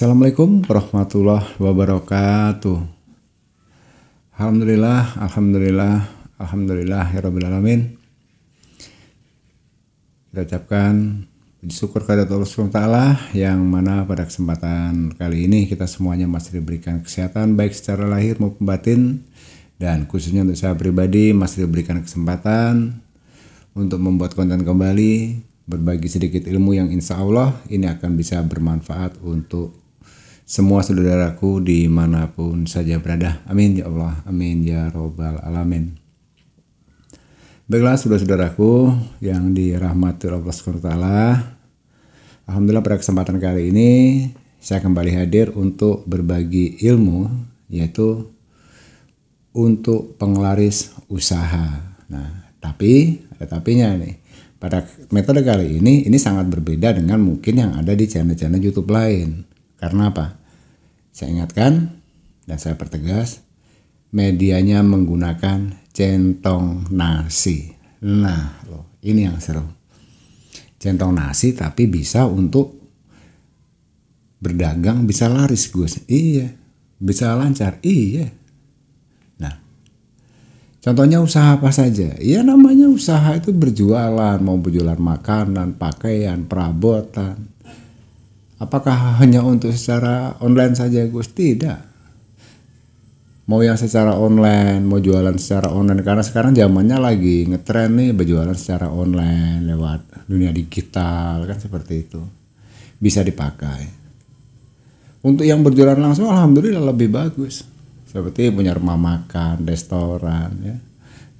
Assalamualaikum warahmatullahi wabarakatuh. Alhamdulillah, alhamdulillah, alhamdulillah ya rabbil alamin. Kita ucapkan puji syukur kepada Allah Subhanahu yang mana pada kesempatan kali ini kita semuanya masih diberikan kesehatan baik secara lahir maupun batin dan khususnya untuk saya pribadi masih diberikan kesempatan untuk membuat konten kembali berbagi sedikit ilmu yang insya Allah ini akan bisa bermanfaat untuk semua saudaraku dimanapun saja berada. Amin ya Allah. Amin ya Robbal Alamin. Baiklah saudara-saudaraku yang dirahmati Allah SWT. Alhamdulillah pada kesempatan kali ini saya kembali hadir untuk berbagi ilmu yaitu untuk penglaris usaha. Nah, tapi ada tapinya nih. Pada metode kali ini ini sangat berbeda dengan mungkin yang ada di channel-channel YouTube lain. Karena apa? Saya ingatkan dan saya pertegas, medianya menggunakan centong nasi. Nah, loh, ini yang seru. Centong nasi tapi bisa untuk berdagang bisa laris Gus. Iya, bisa lancar. Iya. Nah, contohnya usaha apa saja? Iya namanya usaha itu berjualan, mau berjualan makanan, pakaian, perabotan, Apakah hanya untuk secara online saja Gus? Tidak. Mau yang secara online, mau jualan secara online karena sekarang zamannya lagi ngetren nih berjualan secara online lewat dunia digital kan seperti itu. Bisa dipakai. Untuk yang berjualan langsung alhamdulillah lebih bagus. Seperti punya rumah makan, restoran ya.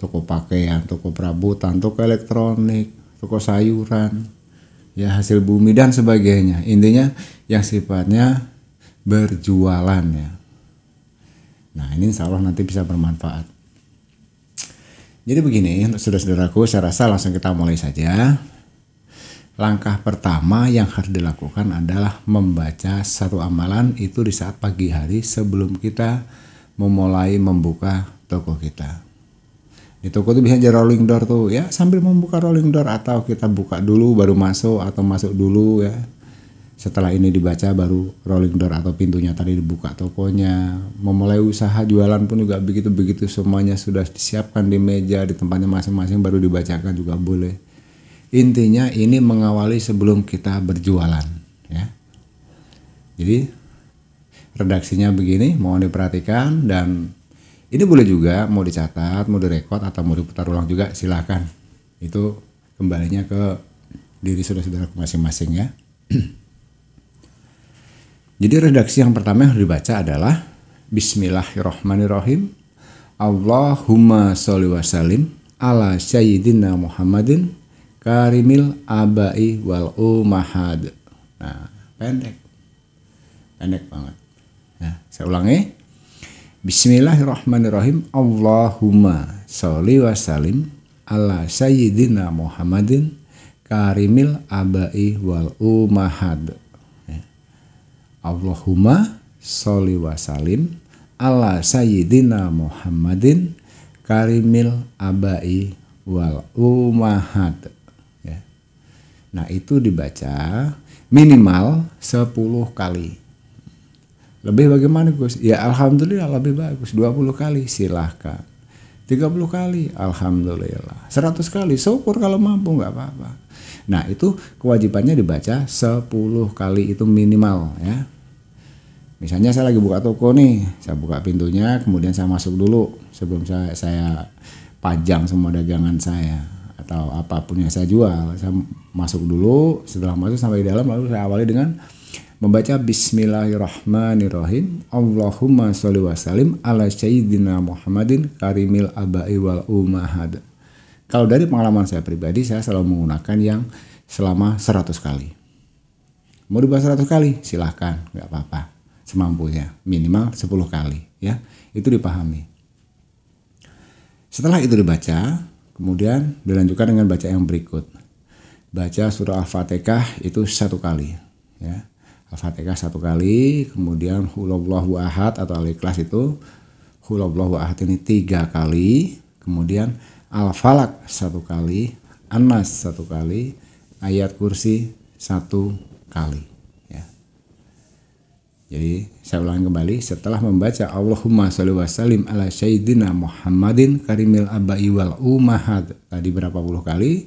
Toko pakaian, toko perabotan, toko elektronik, toko sayuran, ya hasil bumi dan sebagainya intinya yang sifatnya berjualan ya nah ini insya Allah nanti bisa bermanfaat jadi begini untuk saudara-saudaraku saya rasa langsung kita mulai saja langkah pertama yang harus dilakukan adalah membaca satu amalan itu di saat pagi hari sebelum kita memulai membuka toko kita di toko tuh bisa aja rolling door tuh ya sambil membuka rolling door atau kita buka dulu baru masuk atau masuk dulu ya setelah ini dibaca baru rolling door atau pintunya tadi dibuka tokonya memulai usaha jualan pun juga begitu begitu semuanya sudah disiapkan di meja di tempatnya masing-masing baru dibacakan juga boleh intinya ini mengawali sebelum kita berjualan ya jadi redaksinya begini mohon diperhatikan dan ini boleh juga mau dicatat, mau direkod atau mau diputar ulang juga silahkan. Itu kembalinya ke diri saudara saudara masing-masing ya. Jadi redaksi yang pertama yang harus dibaca adalah Bismillahirrahmanirrahim. Allahumma sholli wa sallim ala sayyidina Muhammadin karimil abai wal umahad. Nah, pendek. Pendek banget. Nah, saya ulangi. Bismillahirrahmanirrahim. Allahumma sholli wa salim ala sayyidina Muhammadin karimil abai wal umahad. Allahumma sholli wa salim ala sayyidina Muhammadin karimil abai wal umahad. Nah, itu dibaca minimal 10 kali lebih bagaimana Gus? Ya Alhamdulillah lebih bagus. 20 kali silahkan. 30 kali Alhamdulillah. 100 kali syukur kalau mampu nggak apa-apa. Nah itu kewajibannya dibaca 10 kali itu minimal ya. Misalnya saya lagi buka toko nih, saya buka pintunya, kemudian saya masuk dulu sebelum saya, saya pajang semua dagangan saya atau apapun yang saya jual, saya masuk dulu. Setelah masuk sampai di dalam, lalu saya awali dengan membaca Bismillahirrahmanirrahim Allahumma sholli wa salim ala sayyidina Muhammadin karimil abai wal umahad kalau dari pengalaman saya pribadi saya selalu menggunakan yang selama 100 kali mau dibahas 100 kali silahkan nggak apa-apa semampunya minimal 10 kali ya itu dipahami setelah itu dibaca kemudian dilanjutkan dengan baca yang berikut baca surah al-fatihah itu satu kali ya Al-Fatihah satu kali, kemudian hulallahu ahad atau al-ikhlas itu hulallahu ahad ini tiga kali, kemudian al-falak satu kali, anas satu kali, ayat kursi satu kali. Ya. Jadi saya ulangi kembali, setelah membaca Allahumma salli wa sallim ala syaidina Muhammadin karimil abai wal umahad tadi berapa puluh kali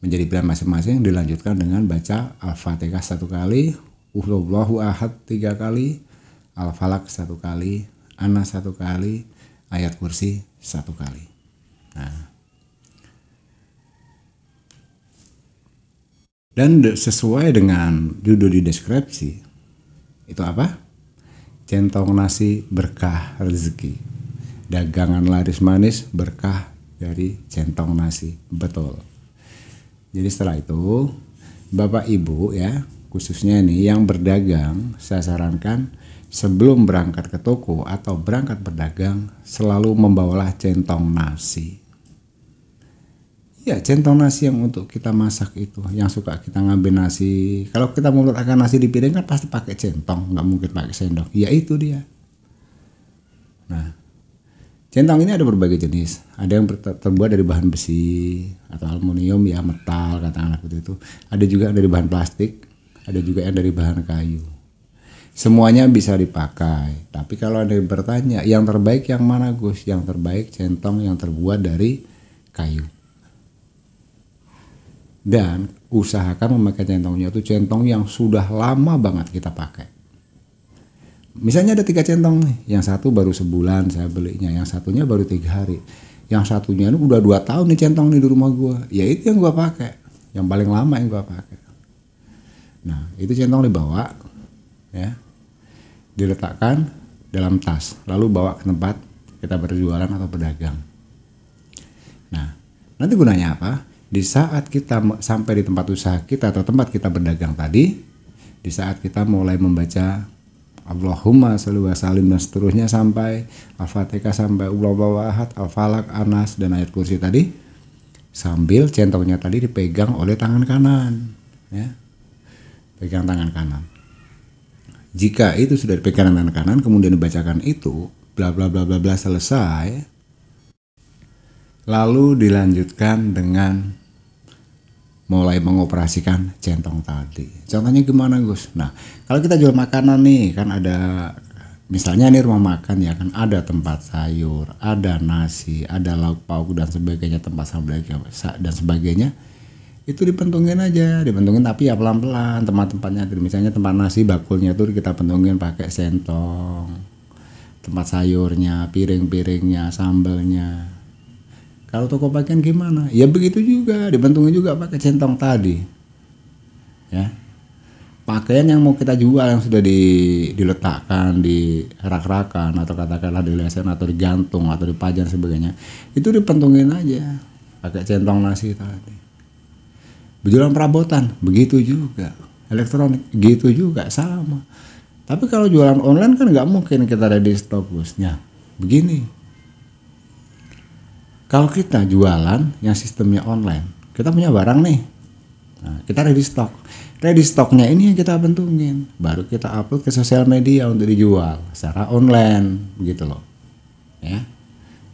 menjadi pilihan masing-masing dilanjutkan dengan baca Al-Fatihah satu kali, Uhullahu ahad tiga kali, al falak satu kali, ana satu kali, ayat kursi satu kali. Nah. Dan sesuai dengan judul di deskripsi, itu apa? Centong nasi berkah rezeki. Dagangan laris manis berkah dari centong nasi. Betul. Jadi setelah itu Bapak Ibu ya khususnya nih yang berdagang saya sarankan sebelum berangkat ke toko atau berangkat berdagang selalu membawalah centong nasi. Ya, centong nasi yang untuk kita masak itu, yang suka kita ngambil nasi. Kalau kita mau akan nasi di piring kan pasti pakai centong, nggak mungkin pakai sendok. Ya itu dia. Nah, centong ini ada berbagai jenis. Ada yang terbuat dari bahan besi atau aluminium ya metal kata anak itu. Ada juga dari bahan plastik ada juga yang dari bahan kayu semuanya bisa dipakai tapi kalau ada yang bertanya yang terbaik yang mana Gus yang terbaik centong yang terbuat dari kayu dan usahakan memakai centongnya itu centong yang sudah lama banget kita pakai misalnya ada tiga centong nih yang satu baru sebulan saya belinya yang satunya baru tiga hari yang satunya ini udah dua tahun nih centong nih di rumah gue ya itu yang gue pakai yang paling lama yang gue pakai Nah, itu centong dibawa ya. Diletakkan dalam tas, lalu bawa ke tempat kita berjualan atau berdagang. Nah, nanti gunanya apa? Di saat kita sampai di tempat usaha kita atau tempat kita berdagang tadi, di saat kita mulai membaca Allahumma sholli wa salim dan seterusnya sampai Al-Fatihah sampai Ahad, Al-Falak, Anas dan ayat kursi tadi sambil centongnya tadi dipegang oleh tangan kanan ya pegang tangan kanan jika itu sudah dipegang tangan kanan kemudian dibacakan itu bla bla bla bla bla selesai lalu dilanjutkan dengan mulai mengoperasikan centong tadi. Contohnya gimana Gus? Nah, kalau kita jual makanan nih kan ada misalnya ini rumah makan ya kan ada tempat sayur, ada nasi, ada lauk pauk dan sebagainya tempat sambal dan sebagainya itu dipentungin aja dipentungin tapi ya pelan pelan tempat tempatnya misalnya tempat nasi bakulnya tuh kita pentungin pakai sentong tempat sayurnya piring piringnya sambelnya kalau toko pakaian gimana ya begitu juga dipentungin juga pakai centong tadi ya pakaian yang mau kita jual yang sudah di, diletakkan di rak-rakan atau katakanlah di lesen atau digantung atau dipajang sebagainya itu dipentungin aja pakai centong nasi tadi Bejulan perabotan, begitu juga. Elektronik, gitu juga, sama. Tapi kalau jualan online kan nggak mungkin kita ada di stok bosnya. Begini. Kalau kita jualan yang sistemnya online, kita punya barang nih. Nah, kita ready stock. Ready nah, stocknya ini yang kita bentungin. Baru kita upload ke sosial media untuk dijual secara online, begitu loh. Ya.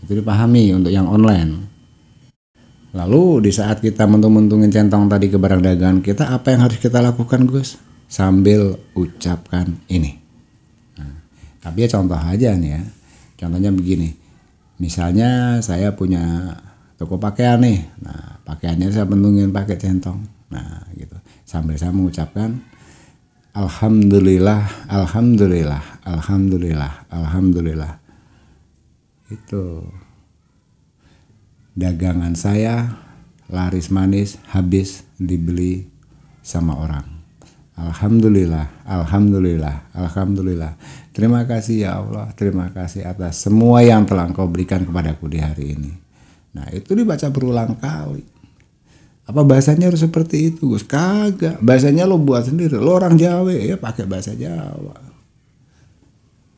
Itu dipahami untuk yang online. Lalu di saat kita mentung-mentungin centong tadi ke barang dagangan kita, apa yang harus kita lakukan Gus? Sambil ucapkan ini. Nah, tapi ya contoh aja nih ya. Contohnya begini. Misalnya saya punya toko pakaian nih. Nah, pakaiannya saya mentungin pakai centong. Nah, gitu. Sambil saya mengucapkan Alhamdulillah, Alhamdulillah, Alhamdulillah, Alhamdulillah. Itu dagangan saya laris manis habis dibeli sama orang. Alhamdulillah, alhamdulillah, alhamdulillah. Terima kasih ya Allah, terima kasih atas semua yang telah Engkau berikan kepadaku di hari ini. Nah, itu dibaca berulang kali. Apa bahasanya harus seperti itu, Gus? Kagak. Bahasanya lo buat sendiri. Lo orang Jawa ya pakai bahasa Jawa.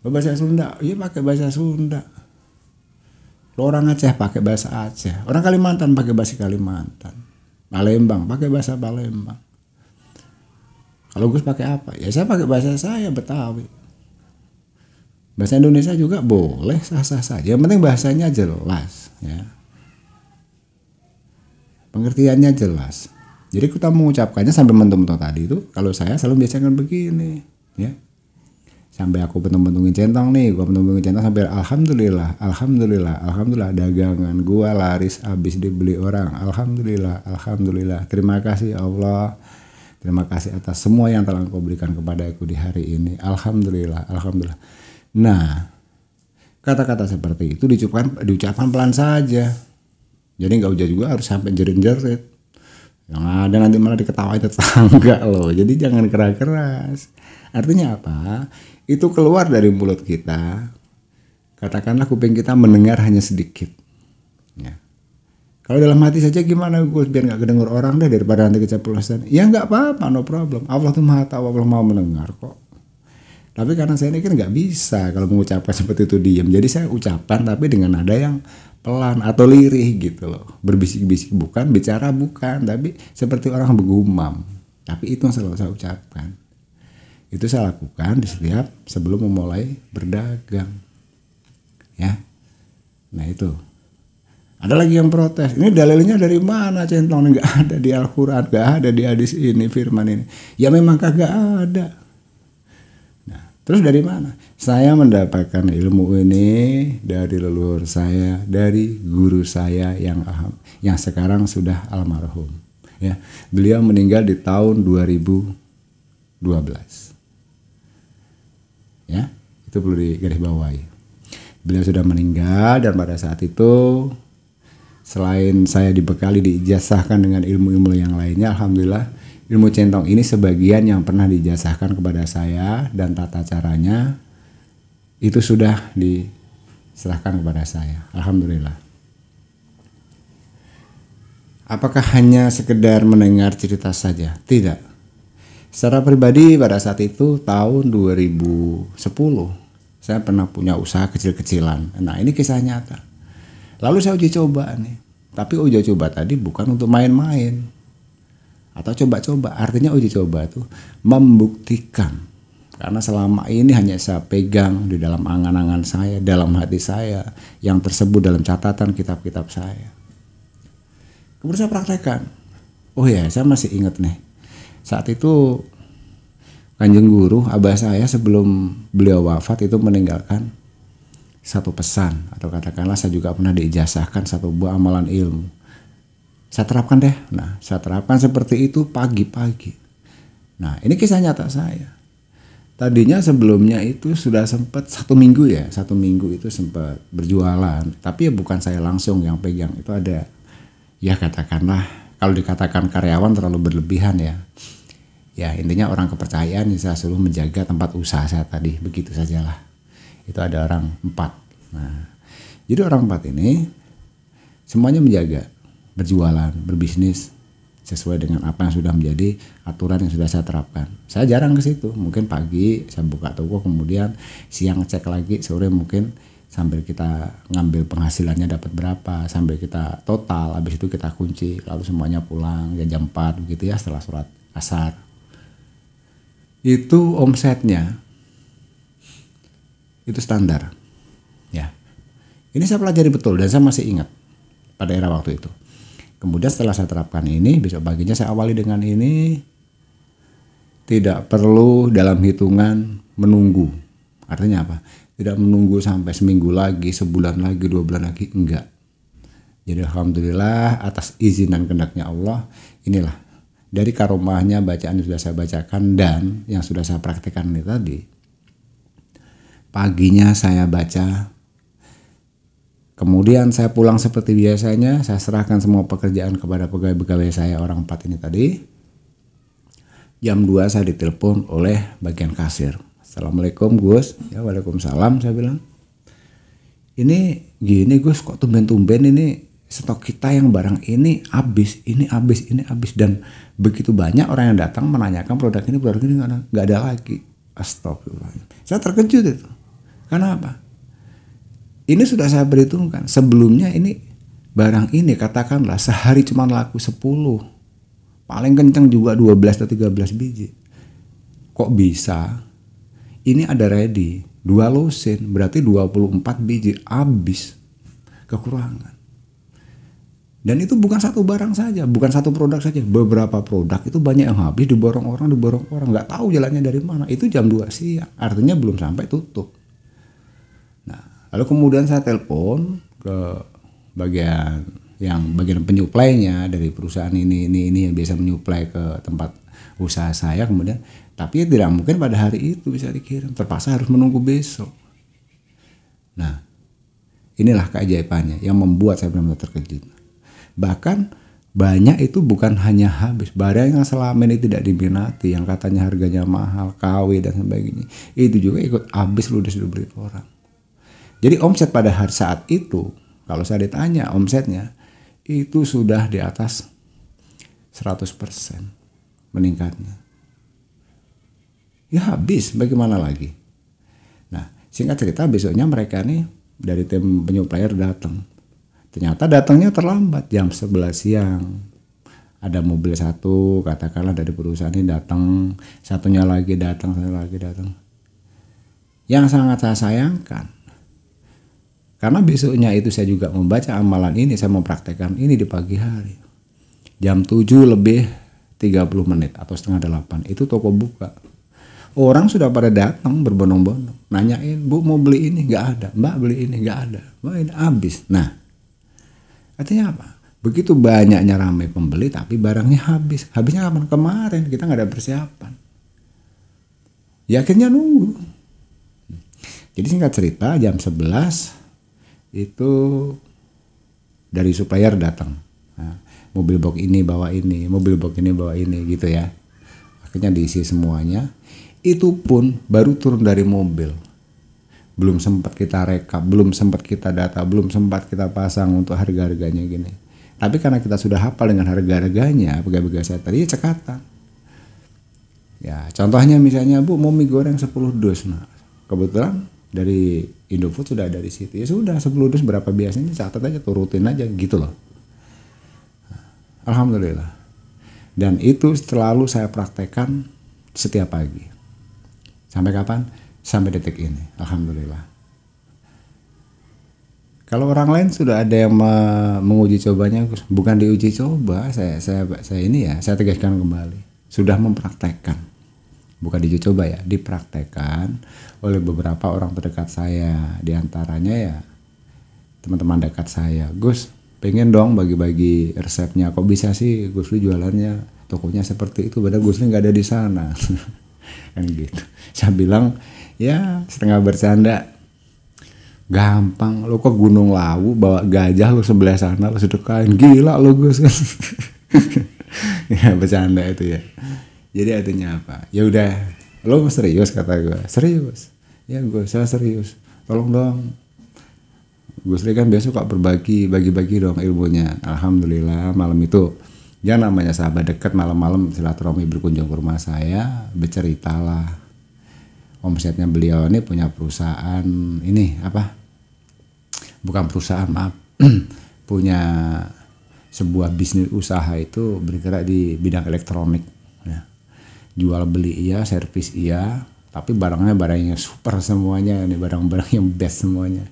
Lo bahasa Sunda, ya pakai bahasa Sunda. Lo orang Aceh pakai bahasa Aceh, orang Kalimantan pakai bahasa Kalimantan, Palembang pakai bahasa Palembang. Kalau Gus pakai apa? Ya saya pakai bahasa saya Betawi. Bahasa Indonesia juga boleh sah-sah saja. Yang penting bahasanya jelas, ya. Pengertiannya jelas. Jadi kita mengucapkannya sampai mentum mentok tadi itu, kalau saya selalu biasakan begini, ya sampai aku pentung-pentungin centong nih gua pentung-pentungin centong sampai alhamdulillah alhamdulillah alhamdulillah dagangan gua laris habis dibeli orang alhamdulillah alhamdulillah terima kasih Allah terima kasih atas semua yang telah kau berikan kepada aku di hari ini alhamdulillah alhamdulillah nah kata-kata seperti itu diucapkan diucapkan pelan saja jadi nggak usah juga harus sampai jerit-jerit yang ada nanti malah diketawain tetangga loh jadi jangan keras-keras artinya apa itu keluar dari mulut kita, katakanlah kuping kita mendengar hanya sedikit. Ya. Kalau dalam hati saja gimana gue biar nggak kedengar orang deh daripada nanti keceplosan. Ya nggak apa-apa, no problem. Allah tuh maha tahu, Allah mau mendengar kok. Tapi karena saya ini kan nggak bisa kalau mengucapkan seperti itu diam. Jadi saya ucapkan tapi dengan nada yang pelan atau lirih gitu loh. Berbisik-bisik bukan, bicara bukan, tapi seperti orang bergumam. Tapi itu yang selalu saya ucapkan itu saya lakukan di setiap sebelum memulai berdagang ya nah itu ada lagi yang protes ini dalilnya dari mana centong nggak ada di Al-Quran nggak ada di hadis ini firman ini ya memang kagak ada nah terus dari mana saya mendapatkan ilmu ini dari leluhur saya dari guru saya yang yang sekarang sudah almarhum ya beliau meninggal di tahun 2012 ya itu perlu digarisbawahi beliau sudah meninggal dan pada saat itu selain saya dibekali diijazahkan dengan ilmu-ilmu yang lainnya alhamdulillah ilmu centong ini sebagian yang pernah dijasahkan kepada saya dan tata caranya itu sudah diserahkan kepada saya alhamdulillah apakah hanya sekedar mendengar cerita saja tidak Secara pribadi pada saat itu tahun 2010 saya pernah punya usaha kecil-kecilan. Nah ini kisah nyata. Lalu saya uji coba nih. Tapi uji coba tadi bukan untuk main-main. Atau coba-coba. Artinya uji coba itu membuktikan. Karena selama ini hanya saya pegang di dalam angan-angan saya, dalam hati saya. Yang tersebut dalam catatan kitab-kitab saya. Kemudian saya praktekkan. Oh ya, saya masih ingat nih saat itu Kanjeng Guru abah saya sebelum beliau wafat itu meninggalkan satu pesan atau katakanlah saya juga pernah diijazahkan satu buah amalan ilmu. Saya terapkan deh. Nah, saya terapkan seperti itu pagi-pagi. Nah, ini kisah nyata saya. Tadinya sebelumnya itu sudah sempat satu minggu ya, satu minggu itu sempat berjualan. Tapi ya bukan saya langsung yang pegang, itu ada ya katakanlah kalau dikatakan karyawan terlalu berlebihan ya ya intinya orang kepercayaan saya suruh menjaga tempat usaha saya tadi begitu sajalah itu ada orang empat nah jadi orang empat ini semuanya menjaga berjualan berbisnis sesuai dengan apa yang sudah menjadi aturan yang sudah saya terapkan saya jarang ke situ mungkin pagi saya buka toko kemudian siang cek lagi sore mungkin sambil kita ngambil penghasilannya dapat berapa sambil kita total habis itu kita kunci lalu semuanya pulang ya jam 4 begitu ya setelah surat asar itu omsetnya itu standar ya ini saya pelajari betul dan saya masih ingat pada era waktu itu kemudian setelah saya terapkan ini besok paginya saya awali dengan ini tidak perlu dalam hitungan menunggu artinya apa tidak menunggu sampai seminggu lagi sebulan lagi dua bulan lagi enggak jadi alhamdulillah atas izin dan kehendaknya Allah inilah dari karomahnya bacaan yang sudah saya bacakan dan yang sudah saya praktekkan ini tadi paginya saya baca Kemudian saya pulang seperti biasanya, saya serahkan semua pekerjaan kepada pegawai-pegawai saya orang empat ini tadi. Jam 2 saya ditelepon oleh bagian kasir assalamualaikum Gus ya waalaikumsalam saya bilang ini gini Gus kok tumben-tumben ini stok kita yang barang ini habis ini habis ini habis dan begitu banyak orang yang datang menanyakan produk ini produk ini nggak ada lagi astagfirullah saya terkejut itu karena apa ini sudah saya perhitungkan sebelumnya ini barang ini katakanlah sehari cuma laku 10 paling kenceng juga 12 atau 13 biji kok bisa ini ada ready dua lusin berarti 24 biji habis kekurangan dan itu bukan satu barang saja bukan satu produk saja beberapa produk itu banyak yang habis diborong orang diborong orang nggak tahu jalannya dari mana itu jam 2 siang artinya belum sampai tutup nah lalu kemudian saya telepon ke bagian yang bagian penyuplainya dari perusahaan ini ini ini yang biasa menyuplai ke tempat usaha saya kemudian tapi tidak mungkin pada hari itu bisa dikirim terpaksa harus menunggu besok nah inilah keajaibannya yang membuat saya benar-benar terkejut bahkan banyak itu bukan hanya habis barang yang selama ini tidak diminati yang katanya harganya mahal KW dan sebagainya itu juga ikut habis ludes diberi orang jadi omset pada hari saat itu kalau saya ditanya omsetnya itu sudah di atas 100% meningkatnya. Ya habis, bagaimana lagi? Nah, singkat cerita besoknya mereka nih dari tim penyuplaier datang. Ternyata datangnya terlambat jam 11 siang. Ada mobil satu, katakanlah dari perusahaan ini datang, satunya lagi datang, satunya lagi datang. Yang sangat saya sayangkan, karena besoknya itu saya juga membaca amalan ini, saya mempraktekkan ini di pagi hari. Jam 7 lebih 30 menit atau setengah delapan itu toko buka orang sudah pada datang berbondong-bondong nanyain bu mau beli ini nggak ada mbak beli ini nggak ada mbak ini habis nah artinya apa begitu banyaknya ramai pembeli tapi barangnya habis habisnya kapan kemarin kita nggak ada persiapan ya akhirnya nunggu jadi singkat cerita jam 11 itu dari supplier datang Nah, mobil box ini bawa ini, mobil box ini bawa ini gitu ya. Akhirnya diisi semuanya. Itu pun baru turun dari mobil. Belum sempat kita rekap, belum sempat kita data, belum sempat kita pasang untuk harga-harganya gini. Tapi karena kita sudah hafal dengan harga-harganya, pegawai-pegawai saya tadi cekatan. Ya, contohnya misalnya Bu mau mie goreng 10 dus. Nah, kebetulan dari Indofood sudah ada di situ. Ya sudah 10 dus berapa biasanya catat aja turutin aja gitu loh. Alhamdulillah. Dan itu selalu saya praktekkan setiap pagi. Sampai kapan? Sampai detik ini. Alhamdulillah. Kalau orang lain sudah ada yang menguji cobanya, bukan diuji coba, saya saya saya ini ya, saya tegaskan kembali, sudah mempraktekkan. Bukan diuji coba ya, dipraktekkan oleh beberapa orang terdekat saya, Di antaranya ya teman-teman dekat saya. Gus, pengen dong bagi-bagi resepnya kok bisa sih Gusli jualannya tokonya seperti itu padahal Gusli nggak ada di sana kan gitu saya bilang ya setengah bercanda gampang lo ke Gunung Lawu bawa gajah lo sebelah sana lo sedekain gila lo Gus ya bercanda itu ya jadi artinya apa ya udah lo serius kata gue serius ya gue saya serius tolong dong Gus Lee kan biasa kok berbagi bagi-bagi dong ilmunya Alhamdulillah malam itu ya namanya sahabat dekat malam-malam silaturahmi berkunjung ke rumah saya berceritalah omsetnya beliau ini punya perusahaan ini apa bukan perusahaan maaf punya sebuah bisnis usaha itu bergerak di bidang elektronik ya. jual beli iya servis iya tapi barangnya barangnya super semuanya ini barang-barang yang best semuanya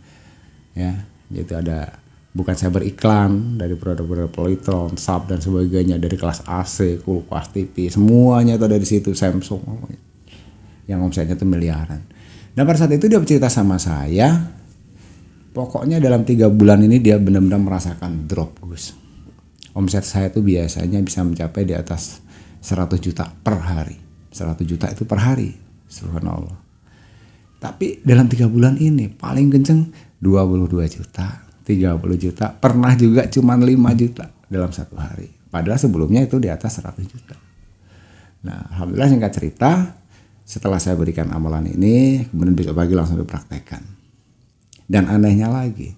ya jadi ada bukan saya beriklan dari produk-produk Polytron, Sub dan sebagainya dari kelas AC, kulkas TV, semuanya itu dari situ Samsung yang omsetnya itu miliaran. Dan pada saat itu dia bercerita sama saya, pokoknya dalam tiga bulan ini dia benar-benar merasakan drop Gus. Omset saya itu biasanya bisa mencapai di atas 100 juta per hari. 100 juta itu per hari, subhanallah. Tapi dalam tiga bulan ini paling kenceng 22 juta, 30 juta, pernah juga cuma 5 juta dalam satu hari. Padahal sebelumnya itu di atas 100 juta. Nah, alhamdulillah singkat cerita, setelah saya berikan amalan ini, kemudian besok pagi langsung dipraktekkan. Dan anehnya lagi,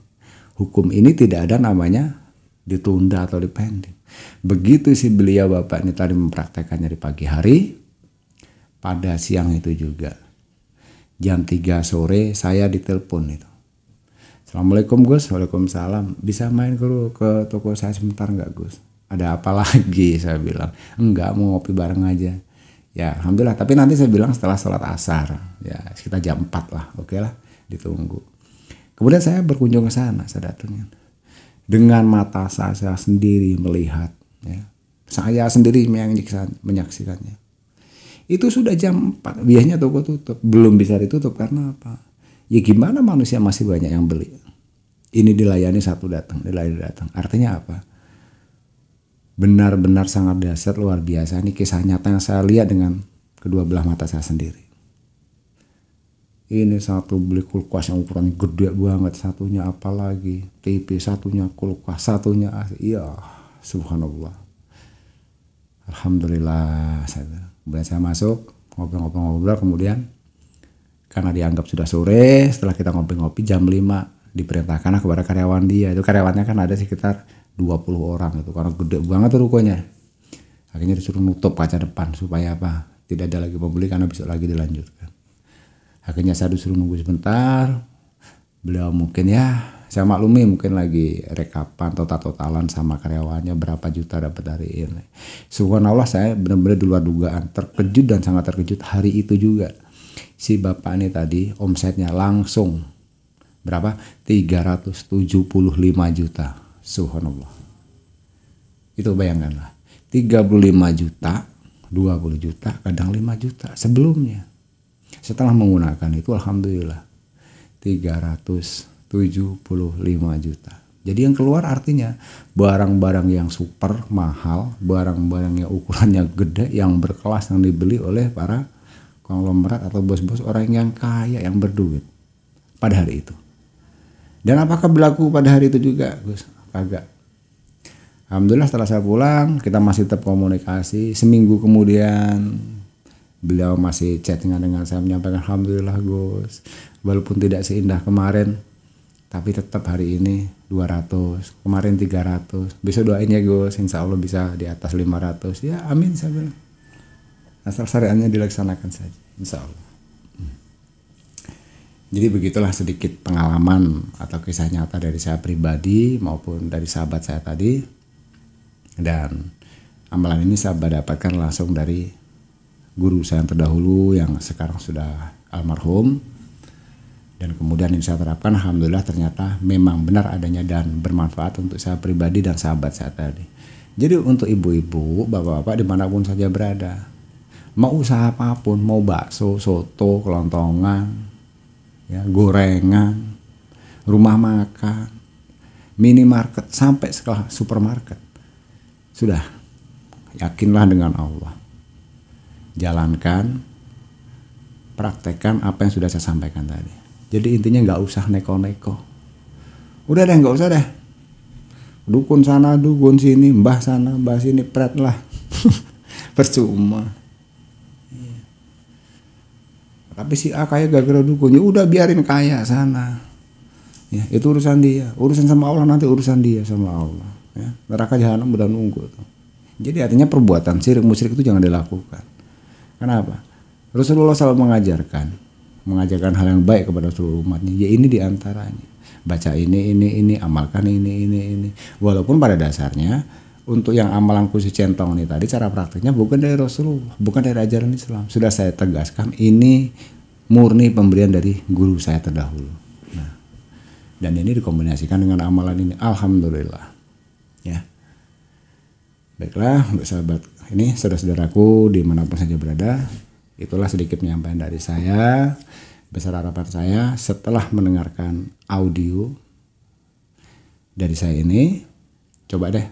hukum ini tidak ada namanya ditunda atau dipending. Begitu si beliau bapak ini tadi mempraktekannya di pagi hari, pada siang itu juga jam 3 sore saya ditelepon itu. Assalamualaikum Gus, Waalaikumsalam. Bisa main ke ke toko saya sebentar nggak Gus? Ada apa lagi? Saya bilang enggak mau ngopi bareng aja. Ya alhamdulillah. Tapi nanti saya bilang setelah sholat asar, ya sekitar jam 4 lah, oke okay lah, ditunggu. Kemudian saya berkunjung ke sana, saya datang dengan mata saya, saya sendiri melihat, ya. saya sendiri menyaksikannya. Itu sudah jam 4, biasanya toko tutup, belum bisa ditutup karena apa? ya gimana manusia masih banyak yang beli ini dilayani satu datang, dilayani datang. Artinya apa? Benar-benar sangat dasar luar biasa. Ini kisah nyata yang saya lihat dengan kedua belah mata saya sendiri. Ini satu beli kulkas yang ukuran gede banget, satunya apalagi lagi? TV, satunya kulkas, satunya iya, subhanallah. Alhamdulillah saya. Kemudian saya masuk, ngopi-ngopi ngobrol kemudian karena dianggap sudah sore, setelah kita ngopi-ngopi jam 5 diperintahkan kepada karyawan dia itu karyawannya kan ada sekitar 20 orang gitu karena gede banget tuh rukonya akhirnya disuruh nutup kaca depan supaya apa tidak ada lagi pembeli karena besok lagi dilanjutkan akhirnya saya disuruh nunggu sebentar beliau mungkin ya saya maklumi mungkin lagi rekapan total-totalan sama karyawannya berapa juta dapat hari ini. Subhanallah saya benar-benar di luar dugaan, terkejut dan sangat terkejut hari itu juga. Si bapak ini tadi omsetnya langsung berapa? 375 juta. Subhanallah. Itu bayangkanlah. 35 juta, 20 juta, kadang 5 juta sebelumnya. Setelah menggunakan itu alhamdulillah 375 juta. Jadi yang keluar artinya barang-barang yang super mahal, barang-barang yang ukurannya gede, yang berkelas yang dibeli oleh para konglomerat atau bos-bos orang yang kaya, yang berduit pada hari itu. Dan apakah berlaku pada hari itu juga? Gus, kagak. Alhamdulillah setelah saya pulang, kita masih tetap komunikasi. Seminggu kemudian beliau masih chatting dengan saya menyampaikan alhamdulillah Gus. Walaupun tidak seindah kemarin, tapi tetap hari ini 200, kemarin 300. Bisa doain ya Gus, insya Allah bisa di atas 500. Ya amin saya bilang. Asal syariatnya dilaksanakan saja, insya Allah. Jadi begitulah sedikit pengalaman atau kisah nyata dari saya pribadi maupun dari sahabat saya tadi. Dan amalan ini saya dapatkan langsung dari guru saya yang terdahulu yang sekarang sudah almarhum. Dan kemudian ini saya terapkan, Alhamdulillah ternyata memang benar adanya dan bermanfaat untuk saya pribadi dan sahabat saya tadi. Jadi untuk ibu-ibu, bapak-bapak dimanapun saja berada, mau usaha apapun, mau bakso, soto, kelontongan, ya gorengan rumah makan minimarket sampai sekolah supermarket sudah yakinlah dengan Allah jalankan praktekkan apa yang sudah saya sampaikan tadi jadi intinya nggak usah neko-neko udah deh nggak usah deh dukun sana dukun sini mbah sana mbah sini pret lah percuma tapi si A kaya gara-gara dukun udah biarin kaya sana ya itu urusan dia urusan sama Allah nanti urusan dia sama Allah ya neraka jahanam udah nunggu tuh. jadi artinya perbuatan sirik musyrik itu jangan dilakukan kenapa Rasulullah selalu mengajarkan mengajarkan hal yang baik kepada seluruh umatnya ya ini diantaranya baca ini ini ini amalkan ini ini ini walaupun pada dasarnya untuk yang amalan khusus centong ini tadi cara prakteknya bukan dari Rasulullah, bukan dari ajaran Islam. Sudah saya tegaskan ini murni pemberian dari guru saya terdahulu. Nah, dan ini dikombinasikan dengan amalan ini, alhamdulillah. Ya, baiklah, untuk sahabat ini saudara-saudaraku dimanapun saja berada, itulah sedikit penyampaian dari saya. Besar harapan saya setelah mendengarkan audio dari saya ini, coba deh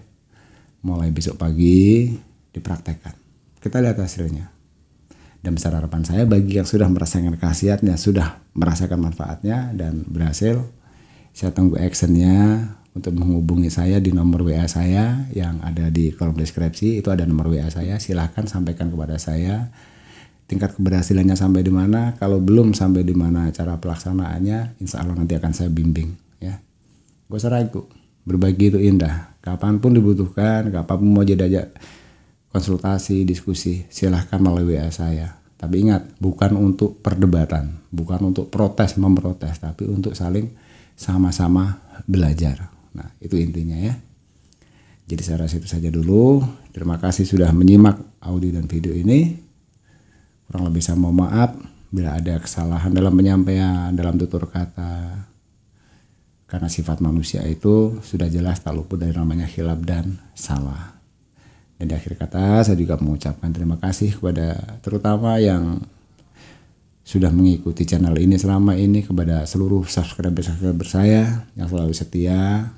mulai besok pagi dipraktekkan. Kita lihat hasilnya. Dan besar harapan saya bagi yang sudah merasakan khasiatnya, sudah merasakan manfaatnya dan berhasil, saya tunggu actionnya untuk menghubungi saya di nomor WA saya yang ada di kolom deskripsi itu ada nomor WA saya silahkan sampaikan kepada saya tingkat keberhasilannya sampai di mana kalau belum sampai di mana cara pelaksanaannya insya Allah nanti akan saya bimbing ya gue ragu berbagi itu indah kapanpun dibutuhkan kapanpun mau jadi aja konsultasi diskusi silahkan melalui WA saya tapi ingat bukan untuk perdebatan bukan untuk protes memprotes tapi untuk saling sama-sama belajar nah itu intinya ya jadi saya rasa itu saja dulu terima kasih sudah menyimak audio dan video ini kurang lebih saya mohon maaf bila ada kesalahan dalam penyampaian dalam tutur kata karena sifat manusia itu sudah jelas tak luput dari namanya hilap dan salah. Dan di akhir kata saya juga mengucapkan terima kasih kepada terutama yang sudah mengikuti channel ini selama ini kepada seluruh subscriber-subscriber saya yang selalu setia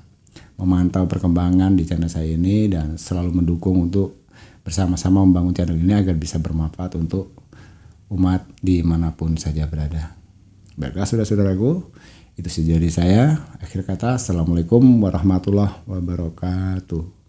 memantau perkembangan di channel saya ini dan selalu mendukung untuk bersama-sama membangun channel ini agar bisa bermanfaat untuk umat dimanapun saja berada. Baiklah sudah saudaraku itu sejari saya. Akhir kata, Assalamualaikum warahmatullahi wabarakatuh.